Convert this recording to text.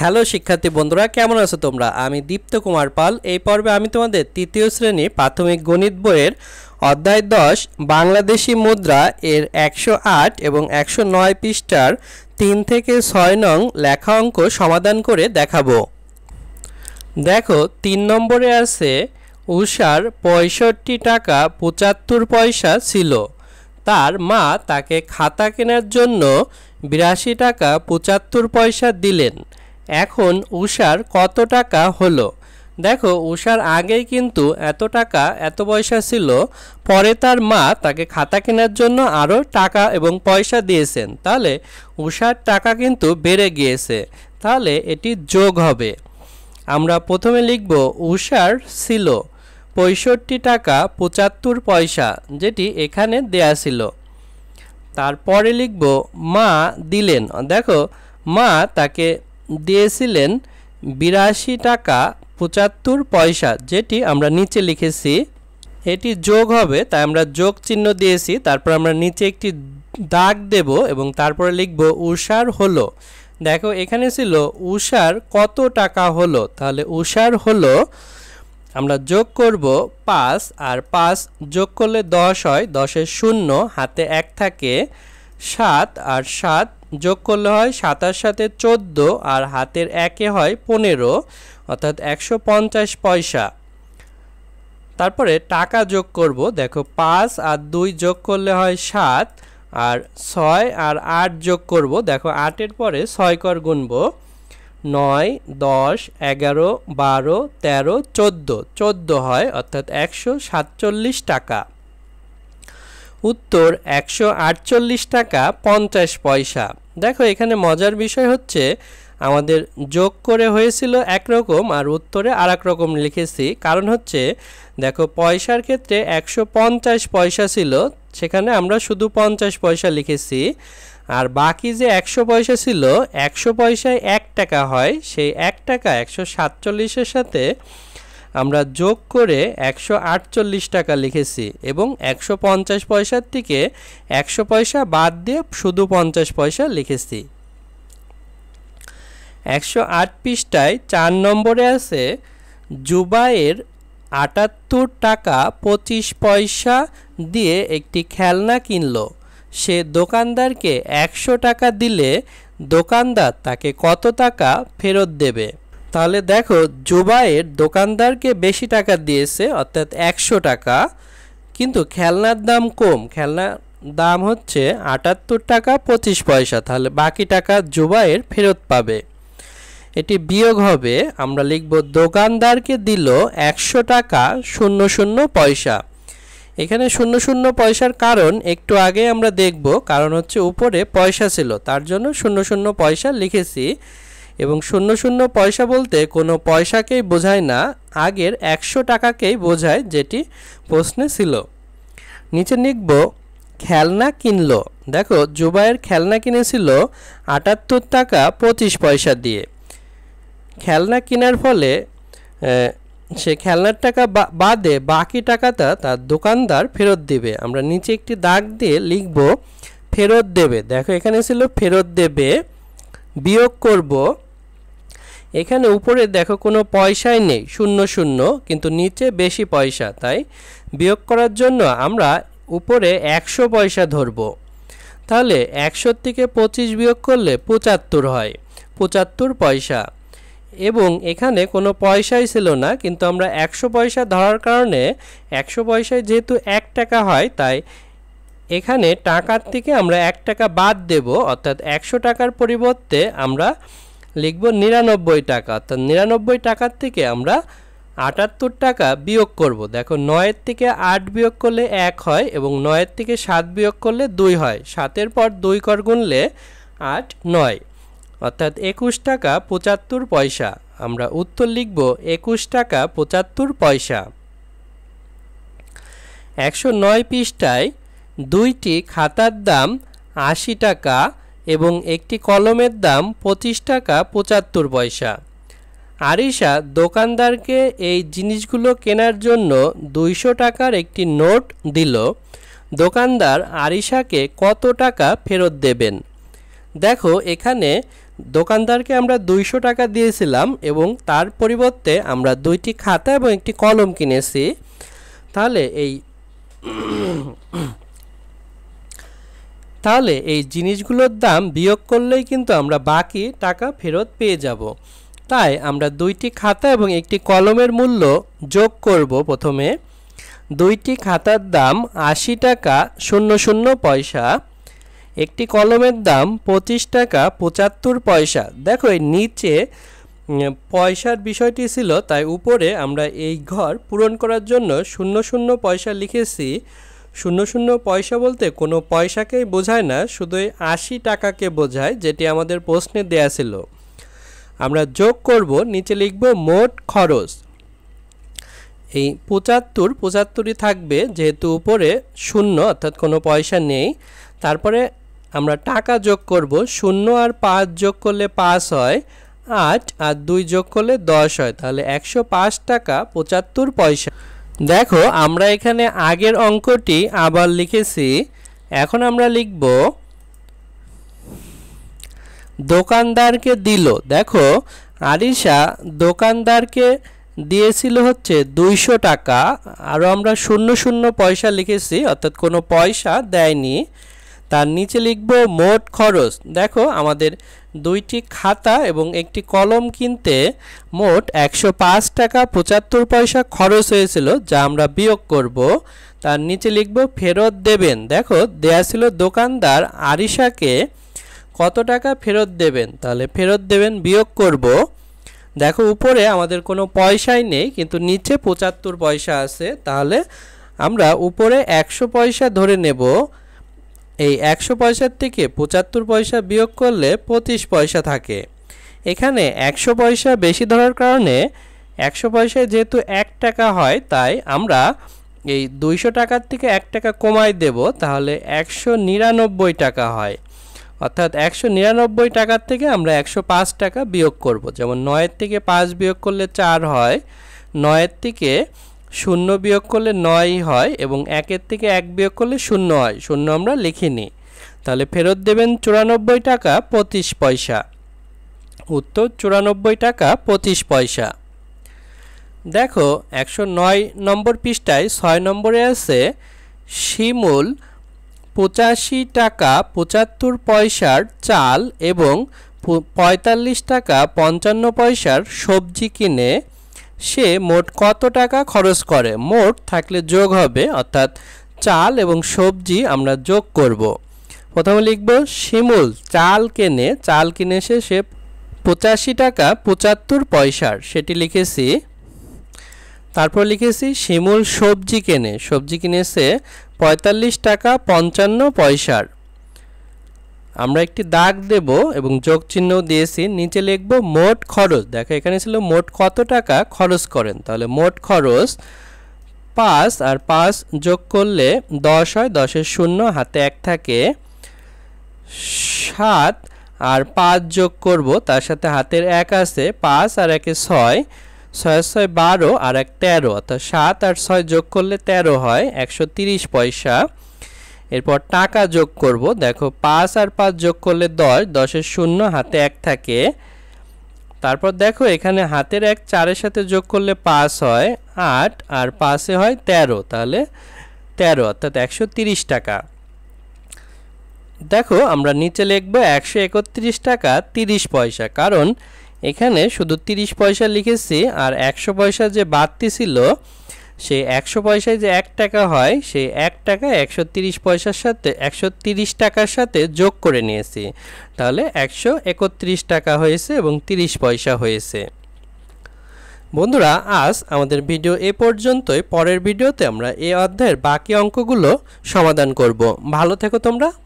Hello শিক্ষার্থী বন্ধুরা কেমন আছো তোমরা আমি দীপ্ত কুমার পাল এই পর্বে আমি তোমাদের তৃতীয় শ্রেণী প্রাথমিক গণিত বইয়ের অধ্যায় দশ বাংলাদেশি মুদ্রা এর একশো আট এবং একশো নয় পৃষ্ঠার তিন থেকে ছয় নং লেখা অঙ্ক সমাধান করে দেখাবো দেখো তিন নম্বরে আছে উষার পঁয়ষট্টি টাকা পঁচাত্তর পয়সা ছিল তার মা তাকে খাতা কেনার জন্য বিরাশি টাকা পঁচাত্তর পয়সা দিলেন এখন উষার কত টাকা হলো দেখো উষার আগেই কিন্তু এত টাকা এত পয়সা ছিল পরে তার মা তাকে খাতা কেনার জন্য আরও টাকা এবং পয়সা দিয়েছেন তাহলে উষার টাকা কিন্তু বেড়ে গিয়েছে তাহলে এটি যোগ হবে আমরা প্রথমে লিখব উষার ছিল পঁয়ষট্টি টাকা পঁচাত্তর পয়সা যেটি এখানে দেয়া ছিল তারপরে লিখব মা দিলেন দেখো মা তাকে দিয়েছিলেন বিরাশি টাকা পঁচাত্তর পয়সা যেটি আমরা নিচে লিখেছি এটি যোগ হবে তাই আমরা যোগ চিহ্ন দিয়েছি তারপর আমরা নিচে একটি দাগ দেব এবং তারপরে লিখব উষার হলো দেখো এখানে ছিল উষার কত টাকা হলো তাহলে উষার হলো আমরা যোগ করব পাঁচ আর পাঁচ যোগ করলে দশ হয় দশের শূন্য হাতে এক থাকে সাত আর সাত যোগ করলে হয় সাতার সাথে চোদ্দো আর হাতের একে হয় পনেরো অর্থাৎ একশো পঞ্চাশ পয়সা তারপরে টাকা যোগ করব দেখো পাঁচ আর দুই যোগ করলে হয় সাত আর ছয় আর আট যোগ করব দেখো আটের পরে ছয় কর গুনব নয় দশ এগারো বারো তেরো চোদ্দো চোদ্দ হয় অর্থাৎ একশো সাতচল্লিশ টাকা উত্তর একশো আটচল্লিশ টাকা পঞ্চাশ পয়সা দেখো এখানে মজার বিষয় হচ্ছে আমাদের যোগ করে হয়েছিল একরকম আর উত্তরে আর রকম লিখেছি কারণ হচ্ছে দেখো পয়সার ক্ষেত্রে একশো পঞ্চাশ পয়সা ছিল সেখানে আমরা শুধু পঞ্চাশ পয়সা লিখেছি আর বাকি যে একশো পয়সা ছিল একশো পয়সায় এক টাকা হয় সেই এক টাকা একশো সাতচল্লিশের সাথে আমরা যোগ করে একশো টাকা লিখেছি এবং একশো পঞ্চাশ পয়সার থেকে একশো পয়সা বাদ দিয়ে শুধু পঞ্চাশ পয়সা লিখেছি একশো আট পৃষ্ঠায় চার নম্বরে আছে জুবাইয়ের আটাত্তর টাকা পঁচিশ পয়সা দিয়ে একটি খেলনা কিনল সে দোকানদারকে একশো টাকা দিলে দোকানদার তাকে কত টাকা ফেরত দেবে তাহলে দেখো জুবাইয়ের দোকানদারকে বেশি টাকা দিয়েছে অর্থাৎ একশো টাকা কিন্তু খেলনার দাম কম খেলনার দাম হচ্ছে আটাত্তর টাকা পঁচিশ পয়সা তাহলে বাকি টাকা জুবাইয়ের ফেরত পাবে এটি বিয়োগ হবে আমরা লিখব দোকানদারকে দিল একশো টাকা শূন্য শূন্য পয়সা এখানে শূন্য শূন্য পয়সার কারণ একটু আগে আমরা দেখব কারণ হচ্ছে উপরে পয়সা ছিল তার জন্য শূন্য শূন্য পয়সা লিখেছি এবং শূন্য শূন্য পয়সা বলতে কোনো পয়সাকেই বোঝায় না আগের একশো টাকাকেই বোঝায় যেটি প্রশ্নে ছিল নিচে লিখব খেলনা কিনল দেখো জুবাইয়ের খেলনা কিনেছিল আটাত্তর টাকা পঁচিশ পয়সা দিয়ে খেলনা কেনার ফলে সে খেলনার টাকা বাদে বাকি টাকাটা তার দোকানদার ফেরত দেবে আমরা নিচে একটি দাগ দিয়ে লিখব ফেরত দেবে দেখো এখানে ছিল ফেরত দেবে বিয়োগ করব এখানে উপরে দেখো কোনো পয়সাই নেই শূন্য শূন্য কিন্তু নিচে বেশি পয়সা তাই বিয়োগ করার জন্য আমরা উপরে একশো পয়সা ধরব তাহলে একশোর থেকে পঁচিশ বিয়োগ করলে পঁচাত্তর হয় পঁচাত্তর পয়সা এবং এখানে কোনো পয়সাই ছিল না কিন্তু আমরা একশো পয়সা ধরার কারণে একশো পয়সায় যেহেতু এক টাকা হয় তাই এখানে টাকার থেকে আমরা এক টাকা বাদ দেব অর্থাৎ একশো টাকার পরিবর্তে আমরা লিখব নিরানব্বই টাকা অর্থাৎ নিরানব্বই টাকার থেকে আমরা আটাত্তর টাকা বিয়োগ করব দেখো নয়ের থেকে আট বিয়োগ করলে এক হয় এবং নয়ের থেকে সাত বিয়োগ করলে দুই হয় সাতের পর দুই কর গুনলে আট নয় অর্থাৎ একুশ টাকা পঁচাত্তর পয়সা আমরা উত্তর লিখব একুশ টাকা পঁচাত্তর পয়সা একশো নয় পৃষ্ঠায় দুইটি খাতার দাম আশি টাকা এবং একটি কলমের দাম পঁচিশ টাকা পঁচাত্তর পয়সা আরিশা দোকানদারকে এই জিনিসগুলো কেনার জন্য দুইশো টাকার একটি নোট দিল দোকানদার আরিশাকে কত টাকা ফেরত দেবেন দেখো এখানে দোকানদারকে আমরা দুইশো টাকা দিয়েছিলাম এবং তার পরিবর্তে আমরা দুইটি খাতা এবং একটি কলম কিনেছি তাহলে এই তাহলে এই জিনিসগুলোর দাম বিয়োগ করলেই কিন্তু আমরা বাকি টাকা ফেরত পেয়ে যাব তাই আমরা দুইটি খাতা এবং একটি কলমের মূল্য যোগ করব প্রথমে দুইটি খাতার দাম আশি টাকা শূন্য শূন্য পয়সা একটি কলমের দাম পঁচিশ টাকা পঁচাত্তর পয়সা দেখো এই নিচে পয়সার বিষয়টি ছিল তাই উপরে আমরা এই ঘর পূরণ করার জন্য শূন্য শূন্য পয়সা লিখেছি শূন্য শূন্য পয়সা বলতে কোনো পয়সাকেই বোঝায় না শুধুই আশি টাকাকে বোঝায় যেটি আমাদের প্রশ্নে দেয়া ছিল আমরা যোগ করব নিচে লিখব মোট খরচ এই পঁচাত্তর পঁচাত্তরই থাকবে যেহেতু উপরে শূন্য অর্থাৎ কোনো পয়সা নেই তারপরে আমরা টাকা যোগ করব শূন্য আর পাঁচ যোগ করলে পাঁচ হয় আট আর দুই যোগ করলে দশ হয় তাহলে একশো পাঁচ টাকা পঁচাত্তর পয়সা দেখো আমরা এখানে আগের অঙ্কটি আবার লিখেছি এখন আমরা লিখব দোকানদারকে দিল দেখো আরিশা দোকানদারকে দিয়েছিল হচ্ছে দুইশো টাকা আরও আমরা শূন্য শূন্য পয়সা লিখেছি অর্থাৎ কোনো পয়সা দেয়নি তার নিচে লিখব মোট খরচ দেখো আমাদের দুইটি খাতা এবং একটি কলম কিনতে মোট একশো পাঁচ টাকা পঁচাত্তর পয়সা খরচ হয়েছিল যা আমরা বিয়োগ করব তার নিচে লিখব ফেরত দেবেন দেখো দেয়া ছিল দোকানদার আরিশাকে কত টাকা ফেরত দেবেন তাহলে ফেরত দেবেন বিয়োগ করব দেখো উপরে আমাদের কোনো পয়সাই নেই কিন্তু নিচে পঁচাত্তর পয়সা আছে তাহলে আমরা উপরে একশো পয়সা ধরে নেব এই একশো পয়সার থেকে পঁচাত্তর পয়সা বিয়োগ করলে পঁচিশ পয়সা থাকে এখানে একশো পয়সা বেশি ধরার কারণে একশো পয়সায় যেহেতু এক টাকা হয় তাই আমরা এই দুইশো টাকার থেকে এক টাকা কমাই দেব তাহলে একশো নিরানব্বই টাকা হয় অর্থাৎ একশো নিরানব্বই টাকার থেকে আমরা একশো পাঁচ টাকা বিয়োগ করব যেমন নয়ের থেকে পাঁচ বিয়োগ করলে চার হয় নয়ের থেকে শূন্য বিয়োগ করলে নয় হয় এবং একের থেকে এক বিয়োগ করলে শূন্য হয় শূন্য আমরা লিখিনি তাহলে ফেরত দেবেন চুরানব্বই টাকা পঁচিশ পয়সা উত্তর চুরানব্বই টাকা পঁচিশ পয়সা দেখো একশো নয় নম্বর পৃষ্ঠায় ছয় নম্বরে আছে শিমুল পঁচাশি টাকা পঁচাত্তর পয়সার চাল এবং পঁয়তাল্লিশ টাকা পঞ্চান্ন পয়সার সবজি কিনে সে মোট কত টাকা খরচ করে মোট থাকলে যোগ হবে অর্থাৎ চাল এবং সবজি আমরা যোগ করব। প্রথমে লিখব শিমুল চাল কেনে চাল কিনে সে সে পঁচাশি টাকা পঁচাত্তর পয়সার সেটি লিখেছি তারপর লিখেছি শিমুল সবজি কেনে সবজি কিনেছে পঁয়তাল্লিশ টাকা পঞ্চান্ন পয়সার আমরা একটি দাগ দেব এবং যোগ চিহ্ন দিয়েছি নিচে লিখব মোট খরচ দেখো এখানে ছিল মোট কত টাকা খরচ করেন তাহলে মোট খরচ পাঁচ আর পাঁচ যোগ করলে দশ হয় দশের শূন্য হাতে এক থাকে সাত আর পাঁচ যোগ করব তার সাথে হাতের এক আছে পাঁচ আর একে ছয় ছয় ছয় বারো আর এক তেরো অর্থাৎ সাত আর ছয় যোগ করলে তেরো হয় একশো তিরিশ পয়সা এরপর টাকা যোগ করব দেখো পাঁচ আর পাঁচ যোগ করলে দশ দশের শূন্য হাতে এক থাকে তারপর দেখো এখানে হাতের এক চারের সাথে যোগ করলে পাঁচ হয় আট আর পাঁচে হয় তেরো তাহলে তেরো অর্থাৎ একশো তিরিশ টাকা দেখো আমরা নিচে লিখব একশো একত্রিশ টাকা তিরিশ পয়সা কারণ এখানে শুধু তিরিশ পয়সা লিখেছি আর একশো পয়সা যে বাড়তি ছিল সে একশো পয়সায় যে এক টাকা হয় সেই এক টাকা একশো তিরিশ পয়সার সাথে একশো তিরিশ টাকার সাথে যোগ করে নিয়েছি তাহলে একশো একত্রিশ টাকা হয়েছে এবং তিরিশ পয়সা হয়েছে বন্ধুরা আজ আমাদের ভিডিও এ পর্যন্তই পরের ভিডিওতে আমরা এ অধ্যায়ের বাকি অঙ্কগুলো সমাধান করব ভালো থেকো তোমরা